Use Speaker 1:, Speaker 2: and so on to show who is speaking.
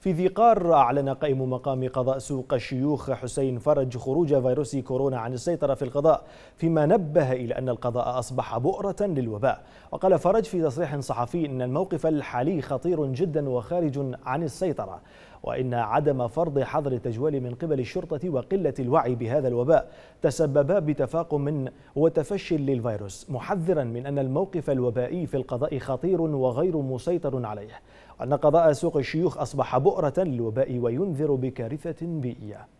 Speaker 1: في ذي قار أعلن قائم مقام قضاء سوق الشيوخ حسين فرج خروج فيروس كورونا عن السيطرة في القضاء فيما نبه إلى أن القضاء أصبح بؤرة للوباء وقال فرج في تصريح صحفي أن الموقف الحالي خطير جدا وخارج عن السيطرة وإن عدم فرض حظر التجوال من قبل الشرطة وقلة الوعي بهذا الوباء تسببا بتفاقم وتفشي للفيروس محذرا من أن الموقف الوبائي في القضاء خطير وغير مسيطر عليه وأن قضاء سوق الشيوخ أصبح بؤرة للوباء وينذر بكارثة بيئية